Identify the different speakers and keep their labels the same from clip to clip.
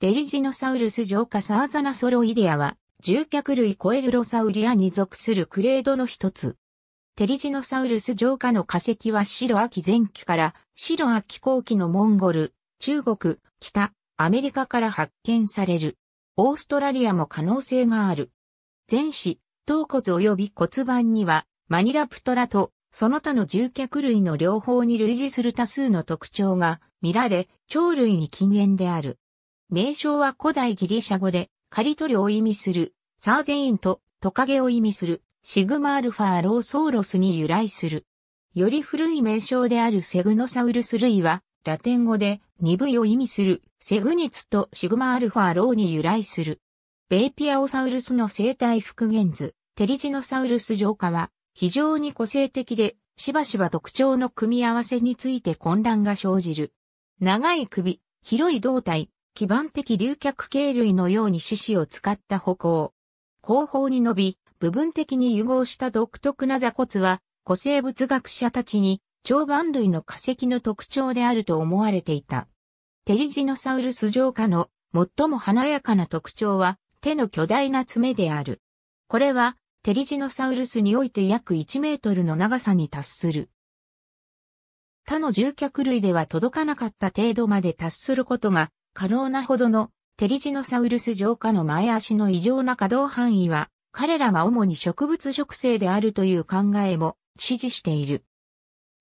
Speaker 1: デリジノサウルス上下サーザナソロイデアは、獣脚類コエルロサウリアに属するクレードの一つ。テリジノサウルス上下の化石は白秋前期から白秋後期のモンゴル、中国、北、アメリカから発見される。オーストラリアも可能性がある。前肢、頭骨及び骨盤には、マニラプトラと、その他の獣脚類の両方に類似する多数の特徴が見られ、鳥類に禁煙である。名称は古代ギリシャ語で、刈り取りを意味する、サーゼインとトカゲを意味する、シグマアルファローソーロスに由来する。より古い名称であるセグノサウルス類は、ラテン語で鈍いを意味する、セグニツとシグマアルファローに由来する。ベイピアオサウルスの生態復元図、テリジノサウルス浄化は、非常に個性的で、しばしば特徴の組み合わせについて混乱が生じる。長い首、広い胴体、基盤的竜脚系類のように獅子を使った歩行。後方に伸び、部分的に融合した独特な座骨は、古生物学者たちに、長板類の化石の特徴であると思われていた。テリジノサウルス上下の最も華やかな特徴は、手の巨大な爪である。これは、テリジノサウルスにおいて約1メートルの長さに達する。他の獣脚類では届かなかった程度まで達することが可能なほどのテリジノサウルス浄化の前足の異常な可動範囲は、彼らが主に植物植生であるという考えも支持している。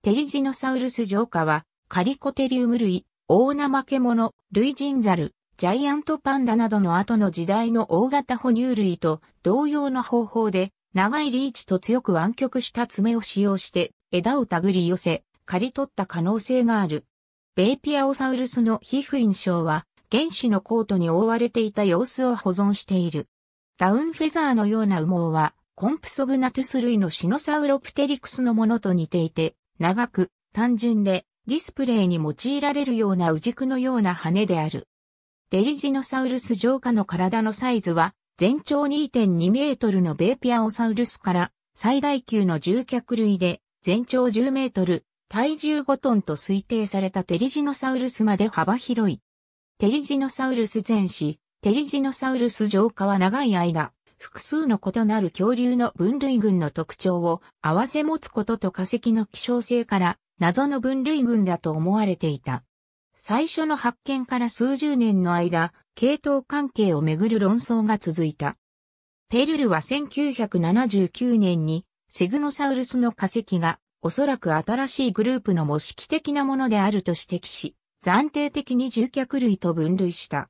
Speaker 1: テリジノサウルス浄化は、カリコテリウム類、大ナマケモノ、類人ザル、ジャイアントパンダなどの後の時代の大型哺乳類と同様の方法で、長いリーチと強く湾曲した爪を使用して枝を手繰り寄せ、刈り取った可能性がある。ベイピアオサウルスの皮膚印象は原子のコートに覆われていた様子を保存している。ダウンフェザーのような羽毛は、コンプソグナトゥス類のシノサウロプテリクスのものと似ていて、長く、単純で、ディスプレイに用いられるようなうじくのような羽である。デリジノサウルス上下の体のサイズは、全長2.2メートルのベーピアオサウルスから最大級の獣脚類で全長10メートル、体重5トンと推定されたテリジノサウルスまで幅広い。テリジノサウルス前史、テリジノサウルス上下は長い間、複数の異なる恐竜の分類群の特徴を合わせ持つことと化石の希少性から謎の分類群だと思われていた。最初の発見から数十年の間、系統関係をめぐる論争が続いた。ペルルは1979年にセグノサウルスの化石がおそらく新しいグループの模式的なものであると指摘し、暫定的に獣脚類と分類した。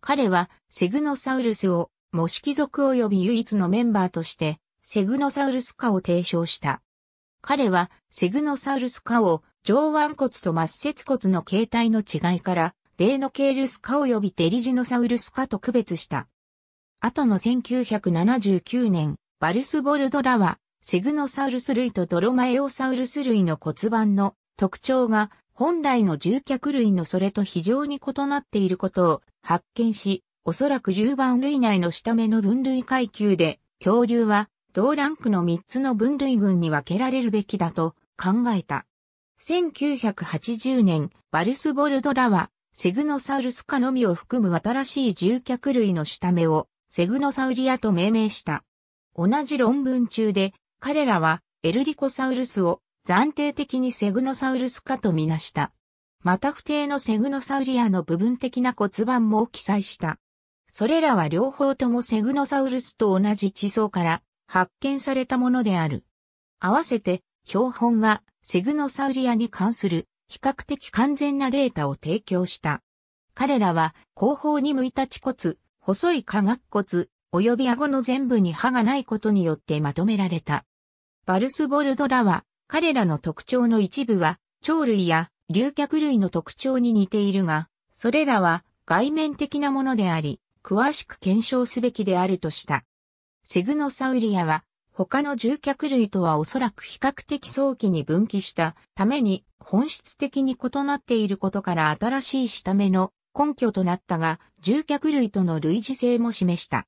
Speaker 1: 彼はセグノサウルスを、模式族及び唯一のメンバーとして、セグノサウルス化を提唱した。彼はセグノサウルス化を上腕骨と末節骨の形態の違いから、デーノケールス化及びデリジノサウルス化と区別した。後の1979年、バルスボルドラは、セグノサウルス類とドロマエオサウルス類の骨盤の特徴が本来の獣脚類のそれと非常に異なっていることを発見し、おそらく10番類内の下目の分類階級で、恐竜は同ランクの3つの分類群に分けられるべきだと考えた。1980年、バルスボルドラは、セグノサウルス科のみを含む新しい獣脚類の下目を、セグノサウリアと命名した。同じ論文中で、彼らは、エルリコサウルスを暫定的にセグノサウルス科とみなした。また不定のセグノサウリアの部分的な骨盤も記載した。それらは両方ともセグノサウルスと同じ地層から発見されたものである。合わせて、標本はセグノサウリアに関する比較的完全なデータを提供した。彼らは後方に向いた恥骨、細い化学骨、及び顎の全部に歯がないことによってまとめられた。バルスボルドラは彼らの特徴の一部は、鳥類や竜脚類の特徴に似ているが、それらは外面的なものであり、詳しく検証すべきであるとした。セグノサウリアは、他の獣脚類とはおそらく比較的早期に分岐したために本質的に異なっていることから新しい下目の根拠となったが、獣脚類との類似性も示した。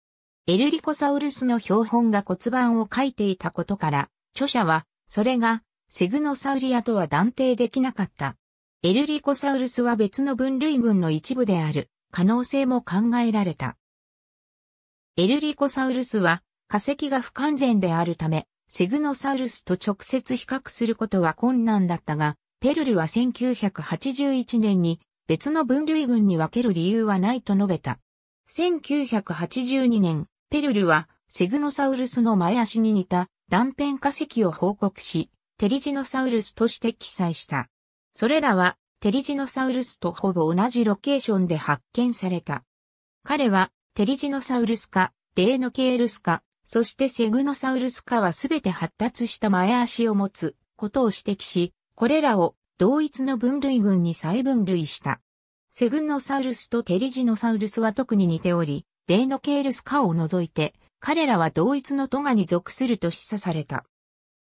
Speaker 1: エルリコサウルスの標本が骨盤を書いていたことから、著者は、それがセグノサウリアとは断定できなかった。エルリコサウルスは別の分類群の一部である可能性も考えられた。エルリコサウルスは化石が不完全であるため、セグノサウルスと直接比較することは困難だったが、ペルルは1981年に別の分類群に分ける理由はないと述べた。1982年、ペルルはセグノサウルスの前足に似た断片化石を報告し、テリジノサウルスとして記載した。それらはテリジノサウルスとほぼ同じロケーションで発見された。彼はテリジノサウルス科、デーノケールス科、そしてセグノサウルス科はすべて発達した前足を持つことを指摘し、これらを同一の分類群に再分類した。セグノサウルスとテリジノサウルスは特に似ており、デーノケールス科を除いて、彼らは同一のトガに属すると示唆された。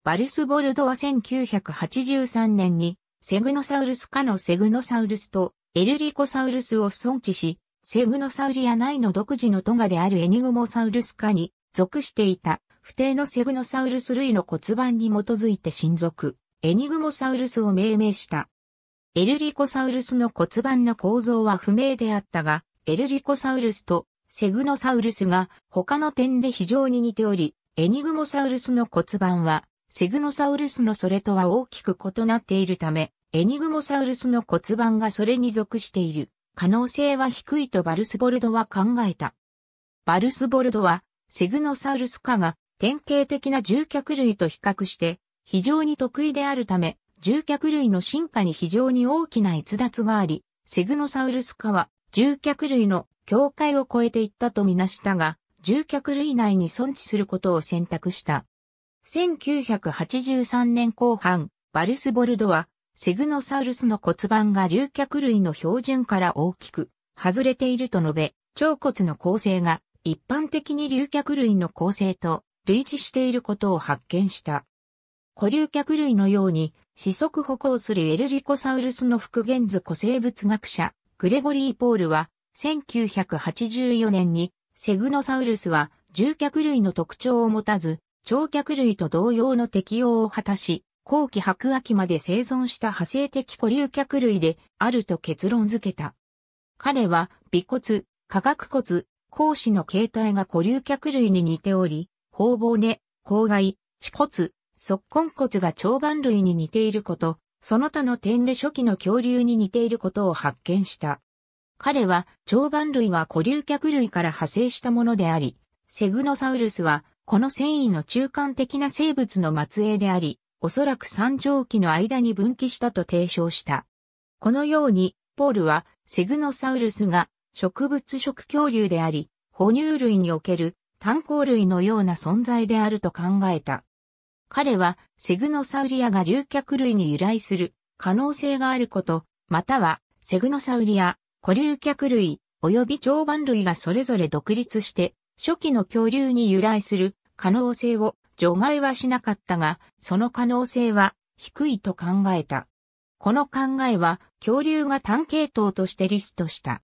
Speaker 1: バルスボルドは1983年にセグノサウルス科のセグノサウルスとエルリコサウルスを存知し、セグノサウリア内の独自のトガであるエニグモサウルス科に属していた不定のセグノサウルス類の骨盤に基づいて親族、エニグモサウルスを命名した。エルリコサウルスの骨盤の構造は不明であったが、エルリコサウルスとセグノサウルスが他の点で非常に似ており、エニグモサウルスの骨盤はセグノサウルスのそれとは大きく異なっているため、エニグモサウルスの骨盤がそれに属している可能性は低いとバルスボルドは考えた。バルスボルドは、セグノサウルス科が典型的な獣脚類と比較して非常に得意であるため、獣脚類の進化に非常に大きな逸脱があり、セグノサウルス科は獣脚類の境界を越えていったとみなしたが、獣脚類内に存置することを選択した。1983年後半、バルスボルドは、セグノサウルスの骨盤が竜脚類の標準から大きく、外れていると述べ、腸骨の構成が一般的に竜脚類の構成と類似していることを発見した。古竜脚類のように四足歩行するエルリコサウルスの復元図古生物学者グレゴリー・ポールは1984年にセグノサウルスは獣脚類の特徴を持たず長脚類と同様の適用を果たし、後期白亜紀まで生存した派生的古流脚類であると結論付けた。彼は、尾骨、化学骨、甲子の形態が古流脚類に似ており、頬骨、口外、恥骨、足根骨が長板類に似ていること、その他の点で初期の恐竜に似ていることを発見した。彼は、長板類は古流脚類から派生したものであり、セグノサウルスはこの繊維の中間的な生物の末裔であり、おそらく三畳期の間に分岐したと提唱した。このように、ポールは、セグノサウルスが植物食恐竜であり、哺乳類における炭鉱類のような存在であると考えた。彼は、セグノサウリアが獣脚類に由来する可能性があること、または、セグノサウリア、古竜脚類、及び長板類がそれぞれ独立して、初期の恐竜に由来する可能性を除外はしなかったが、その可能性は低いと考えた。この考えは恐竜が単系統としてリストした。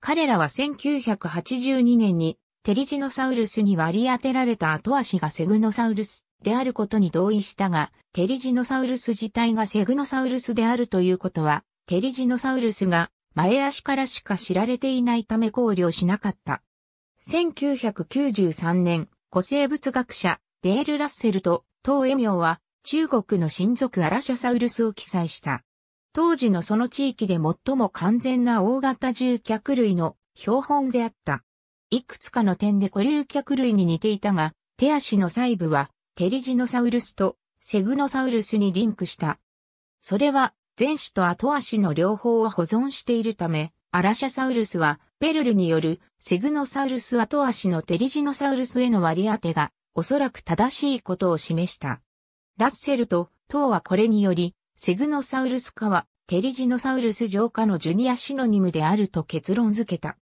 Speaker 1: 彼らは1982年にテリジノサウルスに割り当てられた後足がセグノサウルスであることに同意したが、テリジノサウルス自体がセグノサウルスであるということは、テリジノサウルスが前足からしか知られていないため考慮しなかった。1993年、古生物学者、デール・ラッセルと、東恵明は、中国の親族アラシャサウルスを記載した。当時のその地域で最も完全な大型獣脚類の標本であった。いくつかの点で古流脚類に似ていたが、手足の細部は、テリジノサウルスとセグノサウルスにリンクした。それは、前肢と後足の両方を保存しているため、アラシャサウルスはペルルによるセグノサウルス後足のテリジノサウルスへの割り当てがおそらく正しいことを示した。ラッセルと党はこれにより、セグノサウルス科はテリジノサウルス上下のジュニアシノニムであると結論付けた。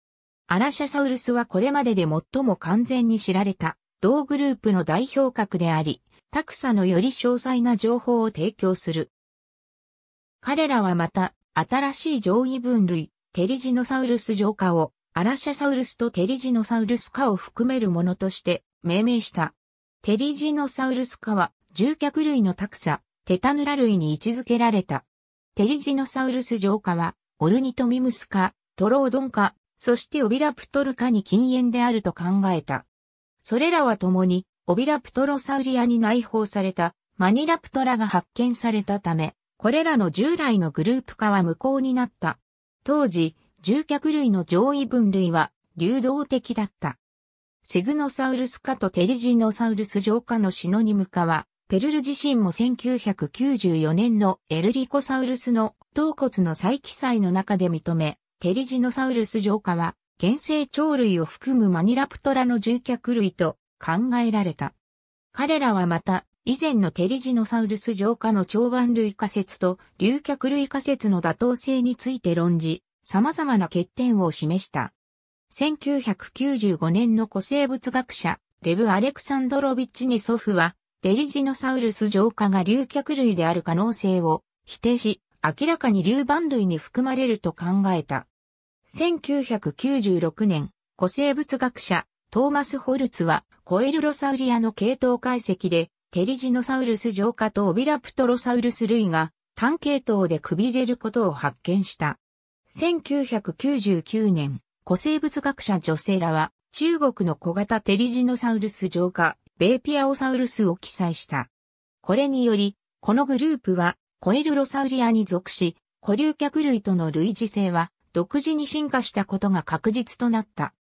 Speaker 1: アラシャサウルスはこれまでで最も完全に知られた同グループの代表格であり、タクサのより詳細な情報を提供する。彼らはまた、新しい上位分類、テリジノサウルス上化を、アラシャサウルスとテリジノサウルス科を含めるものとして命名した。テリジノサウルス科は、獣脚類のタクサ、テタヌラ類に位置づけられた。テリジノサウルス上化は、オルニトミムス科、トロードン科、そしてオビラプトル科に禁煙であると考えた。それらは共に、オビラプトロサウリアに内包されたマニラプトラが発見されたため、これらの従来のグループ化は無効になった。当時、獣脚類の上位分類は流動的だった。セグノサウルス化とテリジノサウルス上化のシノニム化は、ペルル自身も1994年のエルリコサウルスの頭骨の再記載の中で認め、テリジノサウルス上化は、原生鳥類を含むマニラプトラの獣脚類と考えられた。彼らはまた、以前のテリジノサウルス浄化の長板類仮説と竜脚類仮説の妥当性について論じ、様々な欠点を示した。1995年の古生物学者、レブ・アレクサンドロビッチに祖父は、テリジノサウルス浄化が竜脚類である可能性を否定し、明らかに竜板類に含まれると考えた。1996年、古生物学者、トーマス・ホルツは、コエルロサウリアの系統解析で、テリジノサウルス浄化とオビラプトロサウルス類が単系統でくびれることを発見した。1999年、古生物学者女性らは中国の小型テリジノサウルス浄化、ベーピアオサウルスを記載した。これにより、このグループはコエルロサウリアに属し、古竜脚類との類似性は独自に進化したことが確実となった。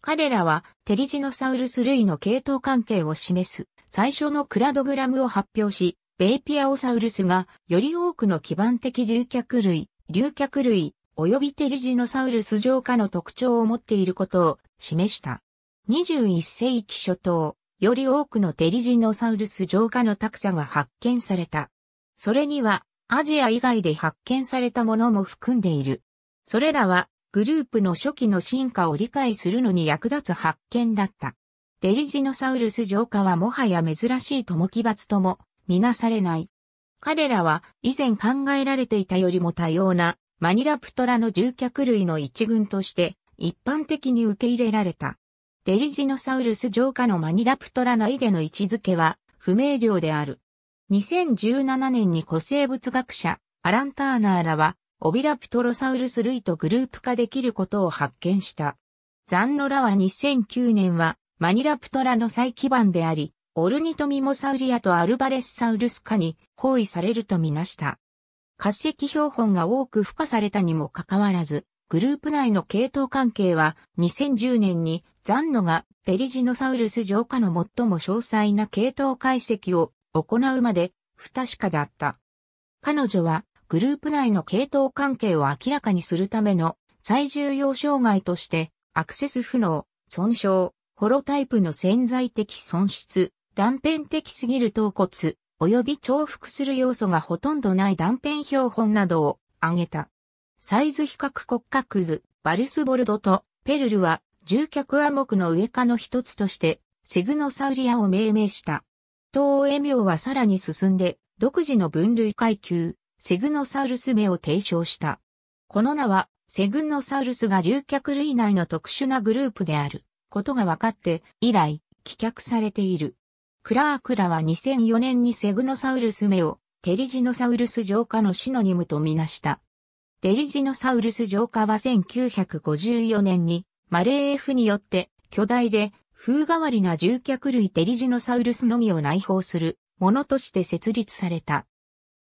Speaker 1: 彼らはテリジノサウルス類の系統関係を示す最初のクラドグラムを発表し、ベイピアオサウルスがより多くの基盤的獣脚類、竜脚類、及びテリジノサウルス上下の特徴を持っていることを示した。21世紀初頭、より多くのテリジノサウルス上下のタ差が発見された。それには、アジア以外で発見されたものも含んでいる。それらは、グループの初期の進化を理解するのに役立つ発見だった。デリジノサウルス浄化はもはや珍しいとも奇抜ともみなされない。彼らは以前考えられていたよりも多様なマニラプトラの獣脚類の一群として一般的に受け入れられた。デリジノサウルス浄化のマニラプトラ内での位置づけは不明瞭である。2017年に古生物学者アラン・ターナーらはオビラプトロサウルス類とグループ化できることを発見した。ザンノラは2009年はマニラプトラの再基盤であり、オルニトミモサウリアとアルバレスサウルス科に包囲されるとみなした。化石標本が多く付加されたにもかかわらず、グループ内の系統関係は2010年に残野がペリジノサウルス上下の最も詳細な系統解析を行うまで不確かだった。彼女はグループ内の系統関係を明らかにするための最重要障害としてアクセス不能、損傷、ホロタイプの潜在的損失、断片的すぎる頭骨、及び重複する要素がほとんどない断片標本などを挙げた。サイズ比較骨格図、バルスボルドとペルルは獣脚亜目の上科の一つとして、セグノサウリアを命名した。東映明はさらに進んで、独自の分類階級、セグノサウルス目を提唱した。この名は、セグノサウルスが獣脚類内の特殊なグループである。ことが分かって以来、棄却されている。クラークらは2004年にセグノサウルス目をテリジノサウルス浄化のシノニムとみなした。テリジノサウルス浄化は1954年にマレー F によって巨大で風変わりな獣脚類テリジノサウルスのみを内包するものとして設立された。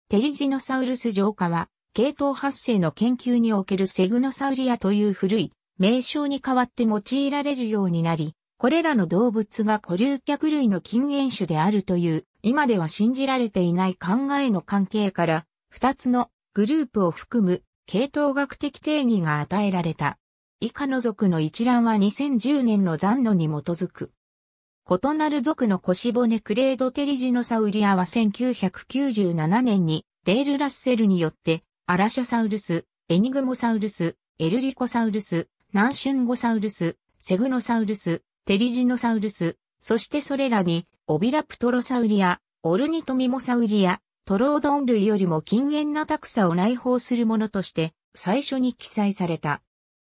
Speaker 1: テリジノサウルス浄化は系統発生の研究におけるセグノサウリアという古い名称に代わって用いられるようになり、これらの動物が古流脚類の近縁種であるという、今では信じられていない考えの関係から、二つのグループを含む系統学的定義が与えられた。以下の族の一覧は2010年の残土に基づく。異なる族の腰骨クレードテリジノサウリアは1997年にデール・ラッセルによってアラシャサウルス、エニグモサウルス、エルリコサウルス、ナンシュンゴサウルス、セグノサウルス、テリジノサウルス、そしてそれらに、オビラプトロサウリア、オルニトミモサウリア、トロオドン類よりも禁煙なクサを内包するものとして、最初に記載された。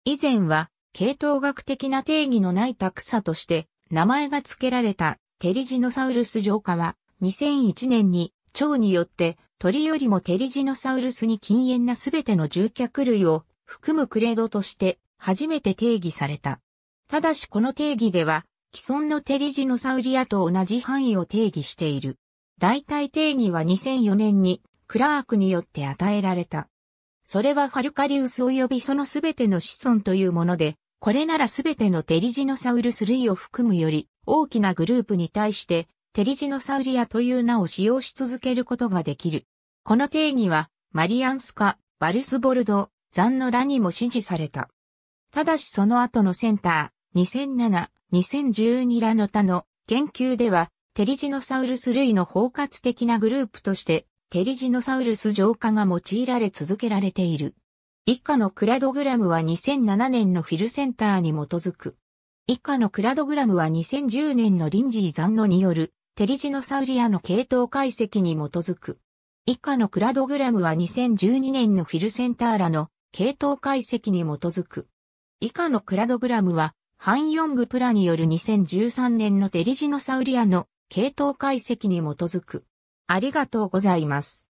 Speaker 1: 以前は、系統学的な定義のないクサとして、名前が付けられたテリジノサウルス浄化は、2001年に、蝶によって、鳥よりもテリジノサウルスに禁煙なすべての獣脚類を含むクレードとして初めて定義された。ただしこの定義では、既存のテリジノサウリアと同じ範囲を定義している。代替定義は2004年にクラークによって与えられた。それはファルカリウス及びそのすべての子孫というもので、これならすべてのテリジノサウルス類を含むより大きなグループに対して、テリジノサウリアという名を使用し続けることができる。この定義は、マリアンスカ、バルスボルド、ザンノラにも支持された。ただしその後のセンター、2007-2012らの他の研究では、テリジノサウルス類の包括的なグループとして、テリジノサウルス浄化が用いられ続けられている。以下のクラドグラムは2007年のフィルセンターに基づく。以下のクラドグラムは2010年のリンジー残ノによるテリジノサウリアの系統解析に基づく。以下のクラドグラムは2012年のフィルセンターらの系統解析に基づく。以下のクラドグラムは、ハン・ヨング・プラによる2013年のデリジノサウリアの系統解析に基づく。ありがとうございます。